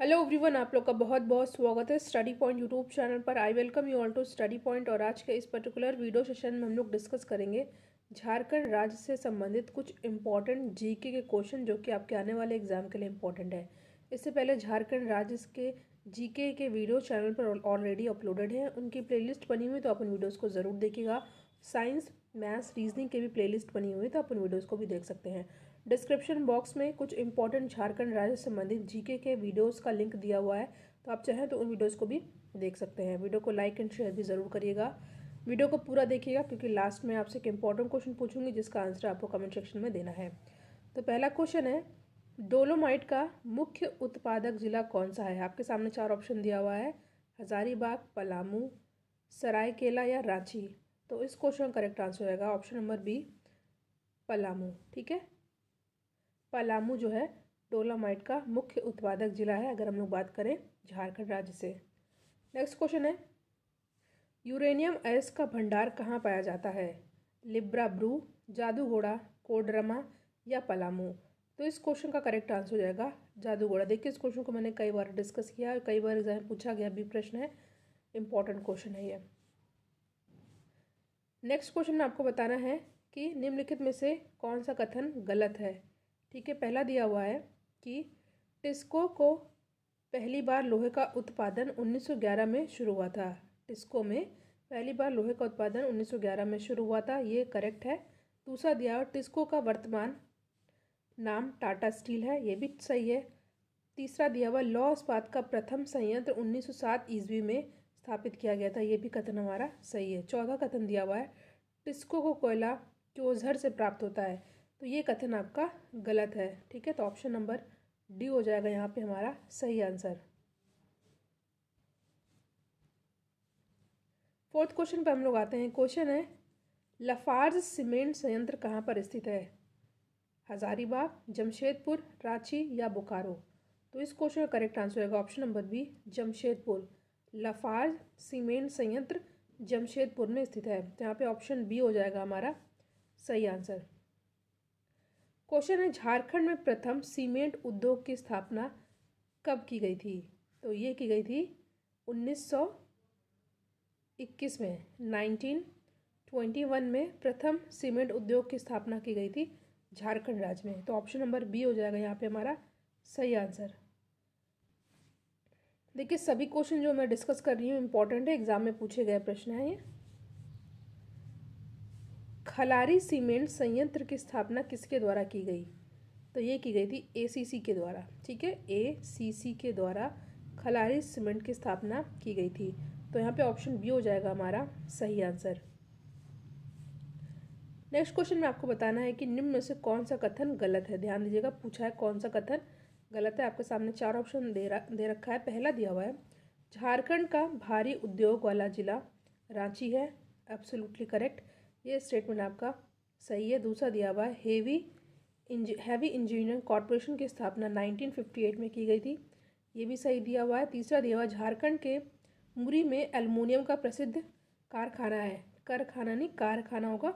hello everyone आप लोग का बहुत बहुत स्वागत है स्टडी पॉइंट यूट्यूब चैनल पर I welcome you all to study point और आज के इस पर्टिकुलर वीडियो सेशन में हम लोग डिस्कस करेंगे झारखंड राज्य से संबंधित कुछ इंपॉर्टेंट जीके के क्वेश्चन जो कि आपके आने वाले एग्जाम के लिए इम्पॉर्टेंट है इससे पहले झारखंड राज्य के जी के वीडियो चैनल पर ऑलरेडी अपलोडेड हैं उनकी प्ले बनी हुई तो आप उन वीडियोज़ को ज़रूर देखेगा साइंस मैथ्स रीजनिंग के भी प्ले बनी हुई तो आप उन वीडियोज़ को भी देख सकते हैं डिस्क्रिप्शन बॉक्स में कुछ इंपॉर्टेंट झारखंड राज्य संबंधित जीके के वीडियोस का लिंक दिया हुआ है तो आप चाहें तो उन वीडियोस को भी देख सकते हैं वीडियो को लाइक एंड शेयर भी ज़रूर करिएगा वीडियो को पूरा देखिएगा क्योंकि लास्ट में आपसे एक इंपॉर्टेंट क्वेश्चन पूछूंगी जिसका आंसर आपको कमेंट सेक्शन में देना है तो पहला क्वेश्चन है डोलोमाइट का मुख्य उत्पादक जिला कौन सा है आपके सामने चार ऑप्शन दिया हुआ है हजारीबाग पलामू सरायकेला या रांची तो इस क्वेश्चन का करेक्ट आंसर होगा ऑप्शन नंबर बी पलामू ठीक है पलामू जो है डोलामाइट का मुख्य उत्पादक जिला है अगर हम लोग बात करें झारखंड राज्य से नेक्स्ट क्वेश्चन है यूरेनियम एस का भंडार कहाँ पाया जाता है लिब्रा ब्रू जादू घोड़ा कोडरमा या पलामू तो इस क्वेश्चन का करेक्ट आंसर हो जाएगा जादू घोड़ा देखिए इस क्वेश्चन को मैंने कई बार डिस्कस किया और कई बार एग्जाम पूछा गया भी प्रश्न है इंपॉर्टेंट क्वेश्चन है ये नेक्स्ट क्वेश्चन में आपको बताना है कि निम्नलिखित में से कौन सा कथन गलत है ठीक है पहला दिया हुआ है कि टिस्को को पहली बार लोहे का उत्पादन 1911 में शुरू हुआ था टिस्को में पहली बार लोहे का उत्पादन 1911 में शुरू हुआ था ये करेक्ट है दूसरा दिया हुआ टिस्को का वर्तमान नाम टाटा स्टील है ये भी सही है तीसरा दिया हुआ लॉ इस्पात का प्रथम संयंत्र 1907 ईस्वी में स्थापित किया गया था ये भी कथन हमारा सही है चौथा कथन दिया हुआ है टिस्को को कोयला क्योजहर से प्राप्त होता है तो ये कथन आपका गलत है ठीक है तो ऑप्शन नंबर डी हो जाएगा यहाँ पे हमारा सही आंसर फोर्थ क्वेश्चन पे हम लोग आते हैं क्वेश्चन है लफार्ज सीमेंट संयंत्र कहाँ पर स्थित है हजारीबाग जमशेदपुर रांची या बोकारो तो इस क्वेश्चन का करेक्ट आंसर होगा option number B Jamshedpur Lafarge cement संयंत्र जमशेदपुर में स्थित है तो यहाँ पे ऑप्शन बी हो जाएगा हमारा सही आंसर क्वेश्चन है झारखंड में प्रथम सीमेंट उद्योग की स्थापना कब की गई थी तो ये की गई थी 1921 में 1921 में प्रथम सीमेंट उद्योग की स्थापना की गई थी झारखंड राज्य में तो ऑप्शन नंबर बी हो जाएगा यहाँ पे हमारा सही आंसर देखिए सभी क्वेश्चन जो मैं डिस्कस कर रही हूँ इंपॉर्टेंट है एग्जाम में पूछे गए प्रश्न हैं ये खलारी सीमेंट संयंत्र की स्थापना किसके द्वारा की गई तो ये की गई थी एसीसी के द्वारा ठीक है एसीसी के द्वारा खलारी सीमेंट की स्थापना की गई थी तो यहाँ पे ऑप्शन बी हो जाएगा हमारा सही आंसर नेक्स्ट क्वेश्चन में आपको बताना है कि निम्न में से कौन सा कथन गलत है ध्यान दीजिएगा पूछा है कौन सा कथन गलत है आपके सामने चार ऑप्शन दे दे रखा है पहला दिया हुआ है झारखंड का भारी उद्योग वाला जिला रांची है एब्सोल्युटली करेक्ट ये स्टेटमेंट आपका सही है दूसरा दिया हुआ है हेवी इंज हैवी इंजीनियरिंग कॉरपोरेशन की स्थापना 1958 में की गई थी ये भी सही दिया हुआ है तीसरा दिया हुआ झारखंड के मुरी में एलमोनियम का प्रसिद्ध कारखाना है कारखाना नहीं कारखाना होगा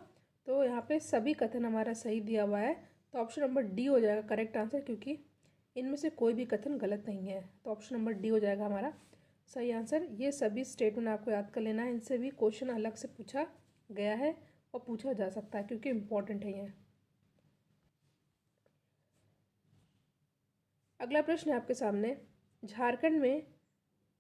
तो यहाँ पे सभी कथन हमारा सही दिया हुआ है तो ऑप्शन नंबर डी हो जाएगा करेक्ट आंसर क्योंकि इनमें से कोई भी कथन गलत नहीं है तो ऑप्शन नंबर डी हो जाएगा हमारा सही आंसर ये सभी स्टेटमेंट आपको याद कर लेना है इनसे भी क्वेश्चन अलग से पूछा गया है और पूछा जा सकता है क्योंकि इम्पोर्टेंट है ये अगला प्रश्न है आपके सामने झारखंड में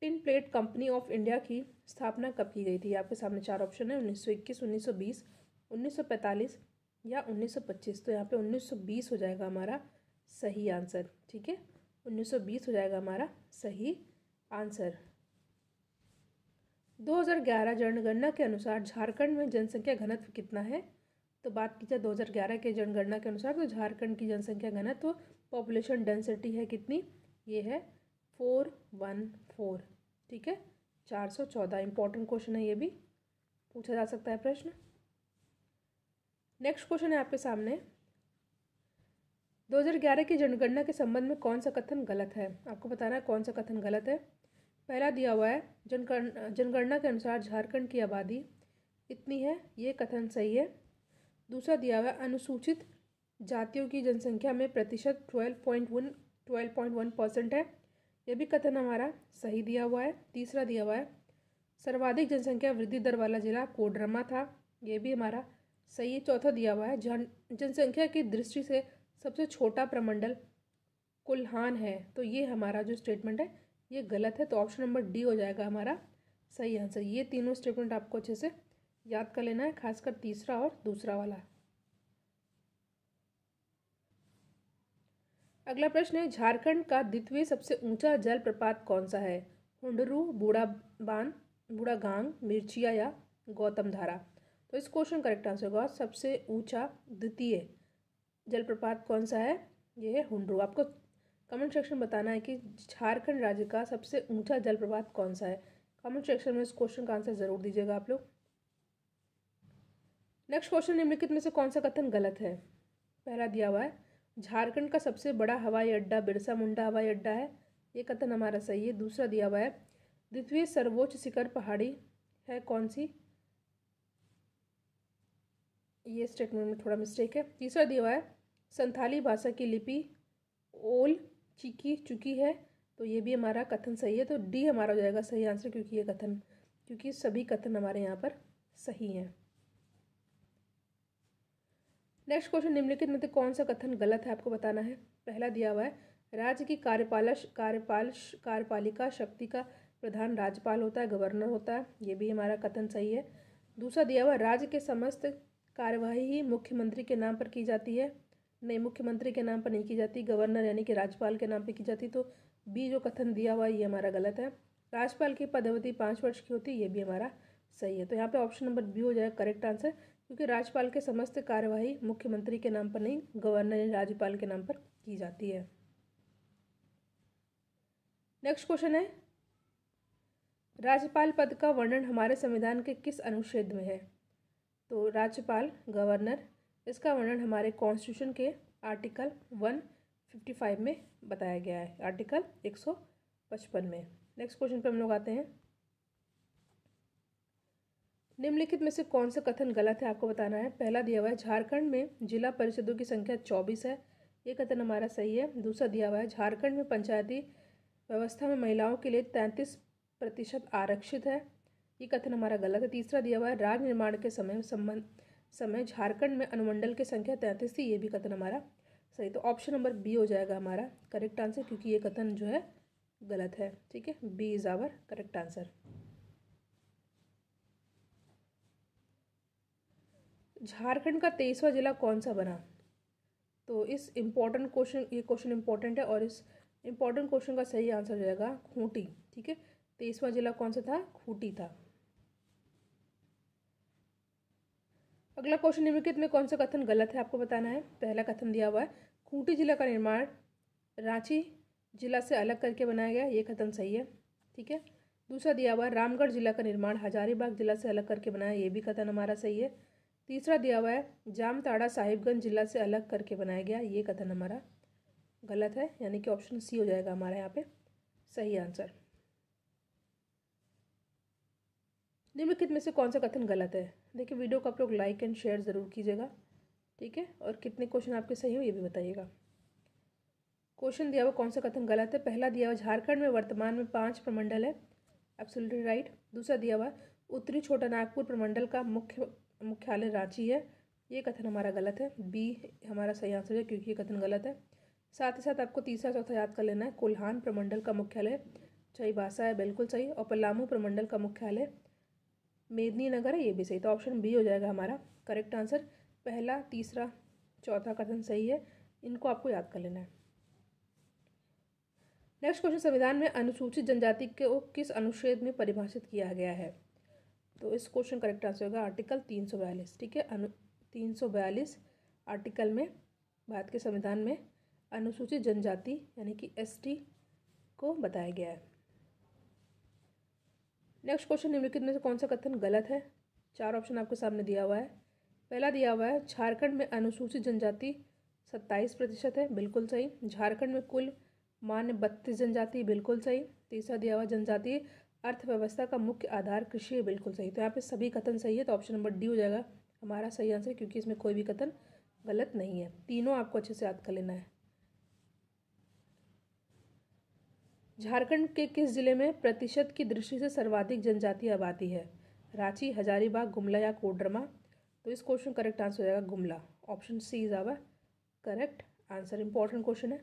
tin plate company of India की स्थापना कब की गई थी आपके सामने चार ऑप्शन है उन्नीस सौ इक्कीस उन्नीस सौ बीस उन्नीस सौ पैंतालीस या उन्नीस सौ पच्चीस तो यहाँ पे उन्नीस सौ बीस हो जाएगा हमारा सही आंसर ठीक है उन्नीस सौ बीस हो जाएगा हमारा सही आंसर 2011 जनगणना के अनुसार झारखंड में जनसंख्या घनत्व कितना है तो बात की जाए दो के जनगणना के अनुसार तो झारखंड की जनसंख्या घनत्व पॉपुलेशन डेंसिटी है कितनी ये है फोर वन फोर ठीक है चार सौ चौदह इंपॉर्टेंट क्वेश्चन है ये भी पूछा जा सकता है प्रश्न नेक्स्ट क्वेश्चन है आपके सामने 2011 की जनगणना के संबंध में कौन सा कथन गलत है आपको बताना है कौन सा कथन गलत है पहला दिया हुआ है जनगण जनगणना के अनुसार झारखंड की आबादी इतनी है ये कथन सही है दूसरा दिया हुआ है अनुसूचित जातियों की जनसंख्या में प्रतिशत twelve point one twelve point one percent है यह भी कथन हमारा सही दिया हुआ है तीसरा दिया हुआ है सर्वाधिक जनसंख्या वृद्धि दर वाला जिला कोडरमा था ये भी हमारा सही है चौथा दिया हुआ है जन जनसंख्या की दृष्टि से सबसे छोटा प्रमंडल कुल्हान है तो ये हमारा जो स्टेटमेंट है ये गलत है तो ऑप्शन नंबर डी हो जाएगा हमारा सही आंसर ये तीनों स्टेटमेंट आपको अच्छे से याद कर लेना है खासकर तीसरा और दूसरा वाला अगला प्रश्न है झारखंड का द्वितीय सबसे ऊंचा जलप्रपात कौन सा है हुडरू बूढ़ा बांध बूढ़ा गांग मिर्चिया या गौतम धारा तो इस क्वेश्चन करेक्ट आंसर होगा सबसे ऊंचा द्वितीय जलप्रपात कौन सा है यह है हुडरू आपको कमेंट सेक्शन में बताना है कि झारखंड राज्य का सबसे ऊंचा जलप्रपात कौन सा है कमेंट सेक्शन में इस क्वेश्चन का आंसर ज़रूर दीजिएगा आप लोग नेक्स्ट क्वेश्चन निम्नलिखित में से कौन सा कथन गलत है पहला दिया हुआ है झारखंड का सबसे बड़ा हवाई अड्डा बिरसा मुंडा हवाई अड्डा है ये कथन हमारा सही है दूसरा दिया हुआ है द्वितीय सर्वोच्च शिखर पहाड़ी है कौन सी ये स्टेटमेंट में थोड़ा मिस्टेक है तीसरा दिया हुआ है संथाली भाषा की लिपि ओल चीकी चुकी है तो ये भी हमारा कथन सही है तो डी हमारा हो जाएगा सही आंसर क्योंकि ये कथन क्योंकि सभी कथन हमारे यहाँ पर सही हैं नेक्स्ट क्वेश्चन निम्नलिखित में से कौन सा कथन गलत है आपको बताना है पहला दिया हुआ है राज्य की कार्यपाला कार्यपाल कार्यपालिका शक्ति का प्रधान राज्यपाल होता है गवर्नर होता है ये भी हमारा कथन सही है दूसरा दिया हुआ राज्य के समस्त कार्यवाही ही मुख्यमंत्री के नाम पर की जाती है नहीं मुख्यमंत्री के नाम पर नहीं की जाती गवर्नर यानी कि राज्यपाल के नाम पर की जाती तो बी जो कथन दिया हुआ ये हमारा गलत है राज्यपाल की अवधि पाँच वर्ष की होती ये भी हमारा सही है तो यहाँ पे ऑप्शन नंबर बी हो जाएगा करेक्ट आंसर क्योंकि राज्यपाल के समस्त कार्यवाही मुख्यमंत्री के नाम पर नहीं गवर्नर या राज्यपाल के नाम पर की जाती है नेक्स्ट क्वेश्चन है राज्यपाल पद का वर्णन हमारे संविधान के किस अनुच्छेद में है तो राज्यपाल गवर्नर इसका वर्णन हमारे कॉन्स्टिट्यूशन के आर्टिकल वन फिफ्टी फाइव में बताया गया है आर्टिकल एक सौ पचपन में नेक्स्ट क्वेश्चन पर हम लोग आते हैं निम्नलिखित में से कौन सा कथन गलत है आपको बताना है पहला दिया हुआ है झारखंड में जिला परिषदों की संख्या चौबीस है ये कथन हमारा सही है दूसरा दिया हुआ है झारखंड में पंचायती व्यवस्था में महिलाओं के लिए तैंतीस प्रतिशत आरक्षित है ये कथन हमारा गलत है तीसरा दिया हुआ है राज निर्माण के समय संबंध समय झारखंड में अनुमंडल की संख्या तैंतीस थी ये भी कथन हमारा सही तो ऑप्शन नंबर बी हो जाएगा हमारा करेक्ट आंसर क्योंकि ये कथन जो है गलत है ठीक है B is our correct answer Jharkhand का तेईसवा जिला कौन सा बना तो इस इम्पॉर्टेंट क्वेश्चन ये क्वेश्चन इम्पॉर्टेंट है और इस इम्पॉर्टेंट क्वेश्चन का सही आंसर हो जाएगा खूंटी ठीक है तेईसवा जिला कौन सा था खूंटी था अगला क्वेश्चन निम्नलिखित में कौन सा कथन गलत है आपको बताना है पहला कथन दिया हुआ है खूंटी जिला का निर्माण रांची जिला से अलग करके बनाया गया ये कथन सही है ठीक है दूसरा दिया हुआ है रामगढ़ जिला का निर्माण हजारीबाग जिला से अलग करके बनाया ये भी कथन हमारा सही है तीसरा दिया हुआ है जामताड़ा साहिबगंज जिला से अलग करके बनाया गया ये कथन हमारा गलत है यानी कि ऑप्शन सी हो जाएगा हमारा यहाँ पे सही आंसर निम्नलिखित में से कौन सा कथन गलत है देखिए वीडियो को आप लोग लाइक एंड शेयर ज़रूर कीजिएगा ठीक है और कितने क्वेश्चन आपके सही हो ये भी बताइएगा क्वेश्चन दिया हुआ कौन सा कथन गलत है पहला दिया हुआ झारखंड में वर्तमान में पाँच प्रमंडल है एब्सोल्युटली राइट दूसरा दिया हुआ उत्तरी छोटा नागपुर प्रमंडल का मुख्य मुख्यालय रांची है ये कथन हमारा गलत है बी हमारा सही आंसर है क्योंकि ये कथन गलत है साथ ही साथ आपको तीसरा चौथा याद कर लेना है कोल्हान प्रमंडल का मुख्यालय सही भाषा है बिल्कुल सही और पलामू प्रमंडल का मुख्यालय मेदनी नगर है ये भी सही तो ऑप्शन बी हो जाएगा हमारा करेक्ट आंसर पहला तीसरा चौथा कथन सही है इनको आपको याद कर लेना है नेक्स्ट क्वेश्चन संविधान में अनुसूचित जनजाति को किस अनुच्छेद में परिभाषित किया गया है तो इस क्वेश्चन करेक्ट आंसर होगा आर्टिकल तीन सौ बयालीस ठीक है अनु तीन सौ बयालीस आर्टिकल में भारत के संविधान में अनुसूचित जनजाति यानी कि एसटी को बताया गया है नेक्स्ट क्वेश्चन निम्नलिखित में से कौन सा कथन गलत है चार ऑप्शन आपके सामने दिया हुआ है पहला दिया हुआ है झारखंड में अनुसूचित जनजाति सत्ताईस प्रतिशत है बिल्कुल सही झारखंड में कुल मान्य बत्तीस जनजाति बिल्कुल सही तीसरा दिया हुआ जनजाति अर्थव्यवस्था का मुख्य आधार कृषि है बिल्कुल सही तो यहाँ पे सभी कथन सही है तो ऑप्शन नंबर डी हो जाएगा हमारा सही आंसर क्योंकि इसमें कोई भी कथन गलत नहीं है तीनों आपको अच्छे से याद कर लेना है झारखंड के किस जिले में प्रतिशत की दृष्टि से सर्वाधिक जनजातीय आबादी है रांची हजारीबाग गुमला या कोडरमा तो इस क्वेश्चन करेक्ट आंसर हो जाएगा Gumla option C is our correct answer important question है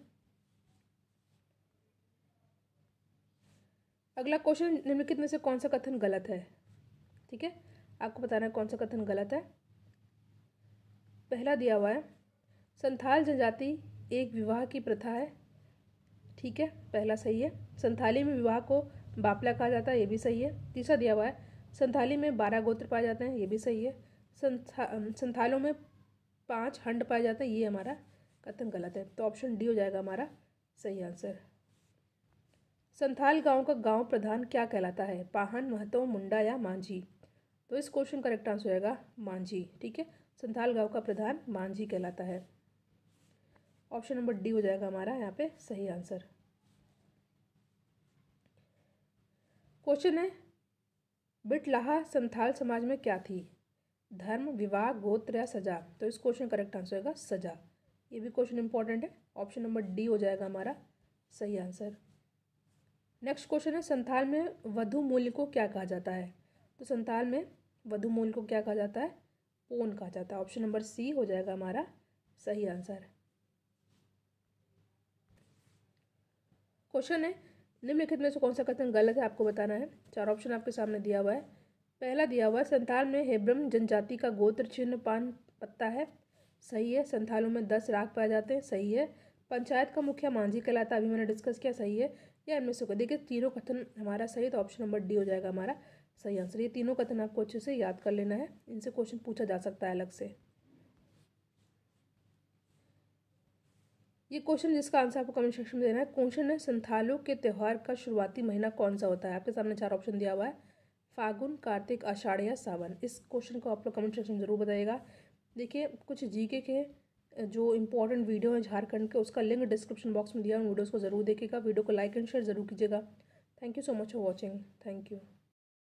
अगला क्वेश्चन निम्नलिखित में से कौन सा कथन गलत है ठीक है आपको बताना है कौन सा कथन गलत है पहला दिया हुआ है संथाल जनजाति एक विवाह की प्रथा है ठीक है पहला सही है संथाली में विवाह को बापला कहा जाता है ये भी सही है तीसरा दिया हुआ है संथाली में बारह गोत्र पाए जाते हैं ये भी सही है संथा संथालों में पाँच हंड पाए जाते हैं ये हमारा कथन गलत है तो ऑप्शन डी हो जाएगा हमारा सही आंसर संथाल गांव का गांव प्रधान क्या कहलाता है पाहन महतो मुंडा या मांझी तो इस क्वेश्चन का करेक्ट आंसर होगा मांझी ठीक है संथाल गांव का प्रधान मांझी कहलाता है ऑप्शन नंबर डी हो जाएगा हमारा यहाँ पे सही आंसर क्वेश्चन है बिटलाहा संथाल समाज में क्या थी धर्म विवाह गोत्र या सजा तो इस क्वेश्चन करेक्ट आंसर होगा सजा ये भी क्वेश्चन इंपॉर्टेंट है ऑप्शन नंबर डी हो जाएगा हमारा सही आंसर नेक्स्ट क्वेश्चन है संथाल में वधु मूल्य को क्या कहा जाता है तो संथाल में वधु मूल्य को क्या कहा जाता है पोन कहा जाता है ऑप्शन नंबर सी हो जाएगा हमारा सही आंसर क्वेश्चन है निम्नलिखित में से कौन सा कथन गलत है आपको बताना है चार ऑप्शन आपके सामने दिया हुआ है पहला दिया हुआ है संथाल में हेब्रम जनजाति का गोत्र चिन्ह पान पत्ता है सही है संथालों में दस राग पाए जाते हैं सही है पंचायत का मुखिया मांझी कहलाता अभी मैंने डिस्कस किया सही है या इनमें से देखिए तीनों कथन हमारा सही तो ऑप्शन नंबर डी हो जाएगा हमारा सही आंसर ये तीनों कथन आपको अच्छे से याद कर लेना है इनसे क्वेश्चन पूछा जा सकता है अलग से ये क्वेश्चन जिसका आंसर आपको कमेंट सेक्शन में देना है क्वेश्चन है संथालों के त्यौहार का शुरुआती महीना कौन सा होता है आपके सामने चार ऑप्शन दिया हुआ है फागुन कार्तिक आषाढ़ या सावन इस क्वेश्चन को आप लोग कमेंट सेक्शन में ज़रूर बताइएगा देखिए कुछ जीके के जो इंपॉर्टेंट वीडियो हैं झारखंड के उसका लिंक डिस्क्रिप्शन बॉक्स में दिया है उन वीडियोज़ को ज़रूर देखेगा वीडियो को लाइक एंड शेयर ज़रूर कीजिएगा thank you so much for watching thank you